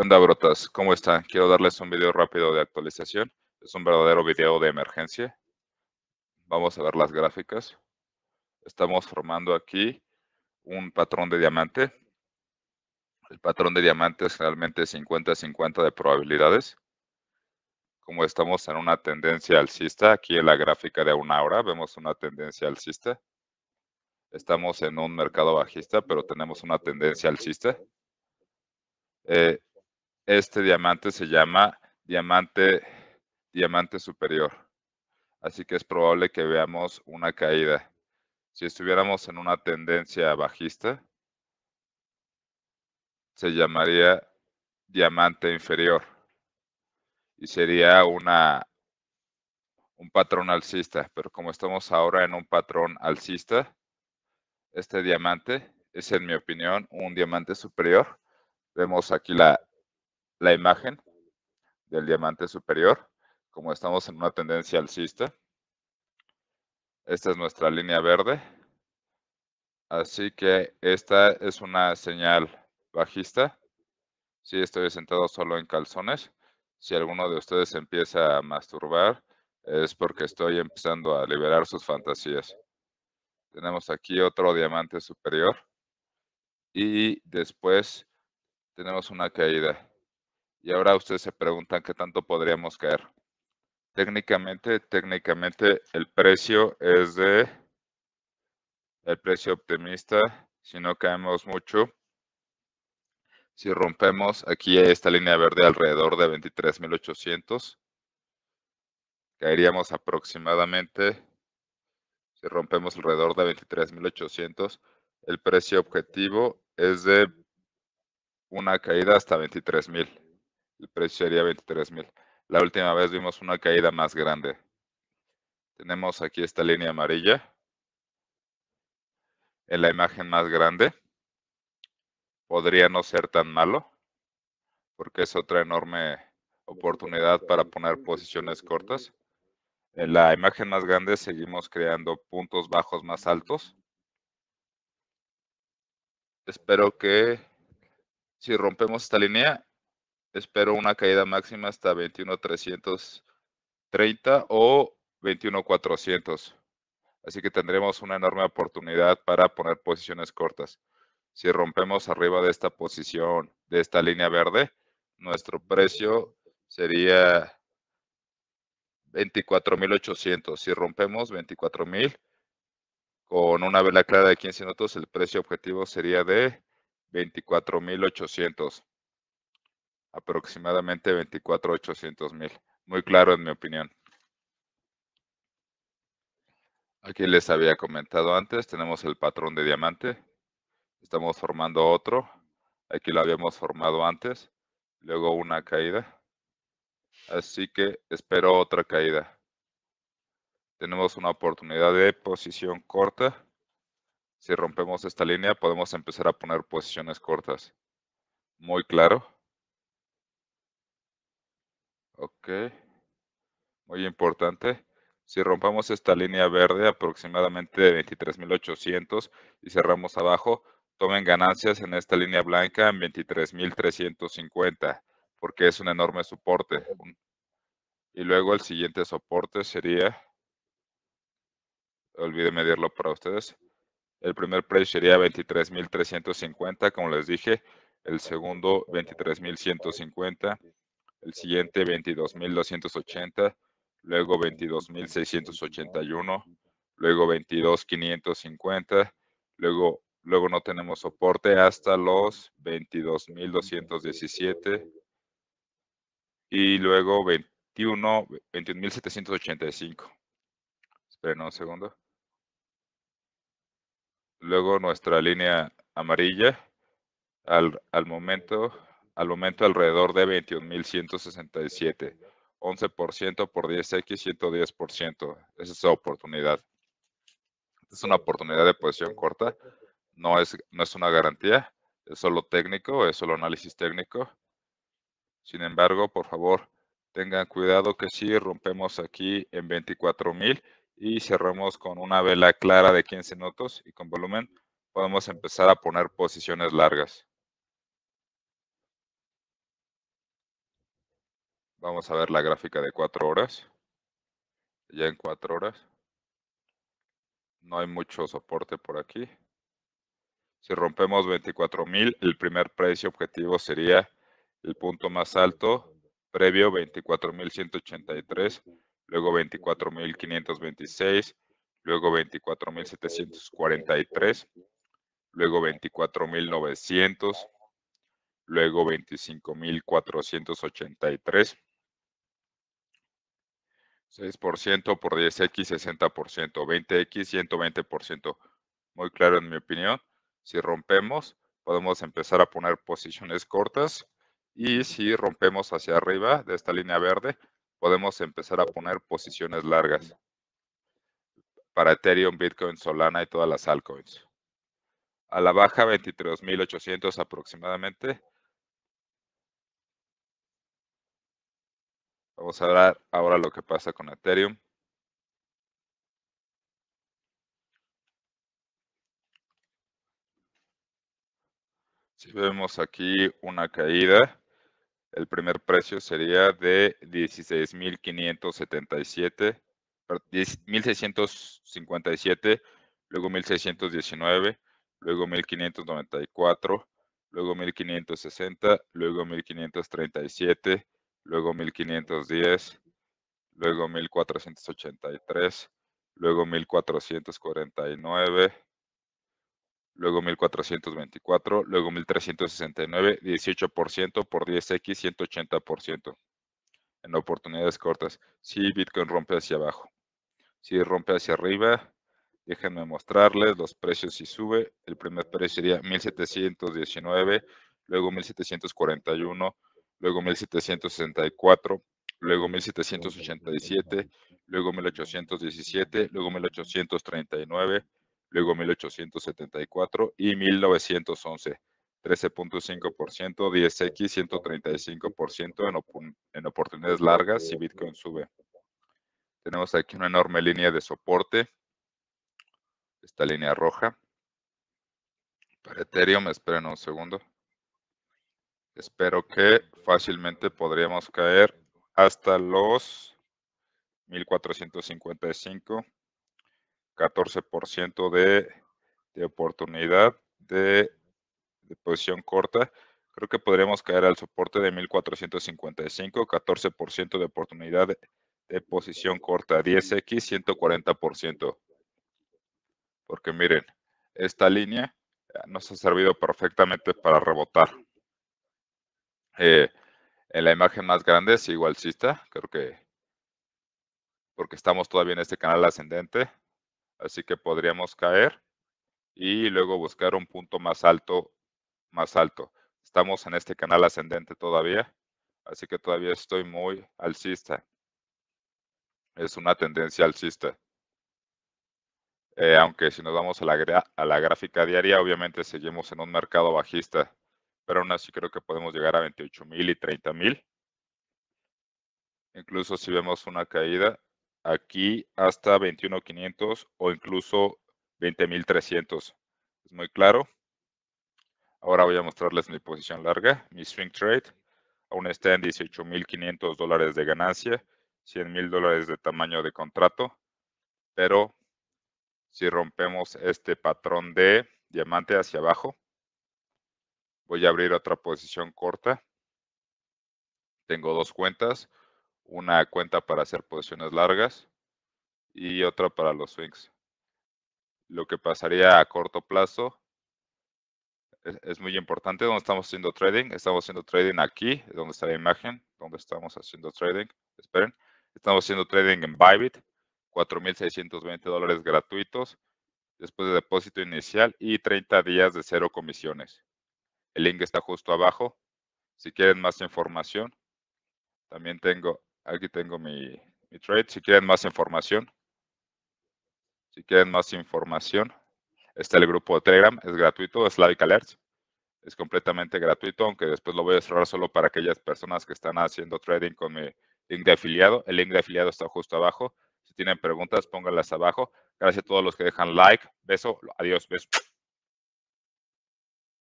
¿Qué brotas? ¿Cómo están? Quiero darles un video rápido de actualización. Es un verdadero video de emergencia. Vamos a ver las gráficas. Estamos formando aquí un patrón de diamante. El patrón de diamante es generalmente 50-50 de probabilidades. Como estamos en una tendencia alcista, aquí en la gráfica de una hora vemos una tendencia alcista. Estamos en un mercado bajista, pero tenemos una tendencia alcista. Eh, este diamante se llama diamante, diamante superior. Así que es probable que veamos una caída. Si estuviéramos en una tendencia bajista, se llamaría diamante inferior y sería una un patrón alcista, pero como estamos ahora en un patrón alcista, este diamante es en mi opinión un diamante superior. Vemos aquí la la imagen del diamante superior, como estamos en una tendencia alcista. Esta es nuestra línea verde. Así que esta es una señal bajista. Si estoy sentado solo en calzones, si alguno de ustedes empieza a masturbar, es porque estoy empezando a liberar sus fantasías. Tenemos aquí otro diamante superior y después tenemos una caída. Y ahora ustedes se preguntan qué tanto podríamos caer. Técnicamente, técnicamente el precio es de el precio optimista. Si no caemos mucho, si rompemos aquí esta línea verde alrededor de 23,800, caeríamos aproximadamente, si rompemos alrededor de 23,800, el precio objetivo es de una caída hasta 23,000 el precio sería 23 La última vez vimos una caída más grande. Tenemos aquí esta línea amarilla. En la imagen más grande podría no ser tan malo, porque es otra enorme oportunidad para poner posiciones cortas. En la imagen más grande seguimos creando puntos bajos más altos. Espero que si rompemos esta línea, espero una caída máxima hasta 21.330 o 21.400. Así que tendremos una enorme oportunidad para poner posiciones cortas. Si rompemos arriba de esta posición, de esta línea verde, nuestro precio sería 24.800. Si rompemos 24.000 con una vela clara de 15 minutos, el precio objetivo sería de 24.800 aproximadamente 24.800 mil. Muy claro en mi opinión. Aquí les había comentado antes, tenemos el patrón de diamante. Estamos formando otro. Aquí lo habíamos formado antes. Luego una caída. Así que espero otra caída. Tenemos una oportunidad de posición corta. Si rompemos esta línea, podemos empezar a poner posiciones cortas. Muy claro. Ok, muy importante. Si rompamos esta línea verde aproximadamente de 23.800 y cerramos abajo, tomen ganancias en esta línea blanca en 23.350, porque es un enorme soporte. Y luego el siguiente soporte sería, olvidé medirlo para ustedes, el primer precio sería 23.350, como les dije, el segundo 23.150 el siguiente 22.280, luego 22.681, luego 22.550, luego, luego no tenemos soporte hasta los 22.217 y luego 21, 21.785. Esperen un segundo. Luego nuestra línea amarilla al, al momento al momento alrededor de 21.167, 11% por 10x, 110%. Esa es la oportunidad. Es una oportunidad de posición corta, no es, no es una garantía, es solo técnico, es solo análisis técnico. Sin embargo, por favor, tengan cuidado que si rompemos aquí en 24.000 y cerramos con una vela clara de 15 notos y con volumen, podemos empezar a poner posiciones largas. Vamos a ver la gráfica de cuatro horas. Ya en cuatro horas. No hay mucho soporte por aquí. Si rompemos 24.000, el primer precio objetivo sería el punto más alto, previo 24.183, luego 24.526, luego 24.743, luego 24.900, luego 25.483, 6% por 10x, 60%, 20x, 120%. Muy claro en mi opinión. Si rompemos, podemos empezar a poner posiciones cortas y si rompemos hacia arriba de esta línea verde, podemos empezar a poner posiciones largas para Ethereum, Bitcoin, Solana y todas las altcoins. A la baja 23.800 aproximadamente, Vamos a ver ahora lo que pasa con Ethereum. Si vemos aquí una caída, el primer precio sería de 16.577, 1.657, luego 1.619, luego 1.594, luego 1.560, luego 1.537, luego 1510, luego 1483, luego 1449, luego 1424, luego 1369, 18% por 10x, 180%. En oportunidades cortas, si Bitcoin rompe hacia abajo, si rompe hacia arriba, déjenme mostrarles los precios si sube. El primer precio sería 1719, luego 1741 luego 1764, luego 1787, luego 1817, luego 1839, luego 1874 y 1911. 13.5%, 10x 135% en, en oportunidades largas si Bitcoin sube. Tenemos aquí una enorme línea de soporte, esta línea roja. Para Ethereum, esperen un segundo. Espero que fácilmente podríamos caer hasta los 1455, 14% de, oportunidad de, posición corta. Creo que podríamos caer al soporte de 1455, 14% de oportunidad de, de posición corta, 10x, 140%. Porque miren, esta línea nos ha servido perfectamente para rebotar. Eh, en la imagen más grande sigo alcista, creo que porque estamos todavía en este canal ascendente, así que podríamos caer y luego buscar un punto más alto, más alto. Estamos en este canal ascendente todavía, así que todavía estoy muy alcista. Es una tendencia alcista. Eh, aunque si nos vamos a la gráfica diaria, obviamente seguimos en un mercado bajista pero aún así creo que podemos llegar a 28 y 30 Incluso si vemos una caída aquí hasta 21,500 o incluso 20,300. Es muy claro. Ahora voy a mostrarles mi posición larga, mi swing trade. Aún está en 18,500 dólares de ganancia, 100,000 dólares de tamaño de contrato. Pero si rompemos este patrón de diamante hacia abajo, Voy a abrir otra posición corta. Tengo dos cuentas, una cuenta para hacer posiciones largas y otra para los swings. Lo que pasaría a corto plazo es, muy importante ¿Dónde estamos haciendo trading. Estamos haciendo trading aquí, donde está la imagen, donde estamos haciendo trading. Esperen, estamos haciendo trading en Bybit, 4.620 dólares gratuitos después de depósito inicial y 30 días de cero comisiones. El link está justo abajo. Si quieren más información, también tengo, aquí tengo mi, trade. Si quieren más información, si quieren más información, está el grupo de Telegram. Es gratuito, es Slavic Alerts. Es completamente gratuito, aunque después lo voy a cerrar solo para aquellas personas que están haciendo trading con mi link de afiliado. El link de afiliado está justo abajo. Si tienen preguntas, pónganlas abajo. Gracias a todos los que dejan like. Beso. Adiós. Beso.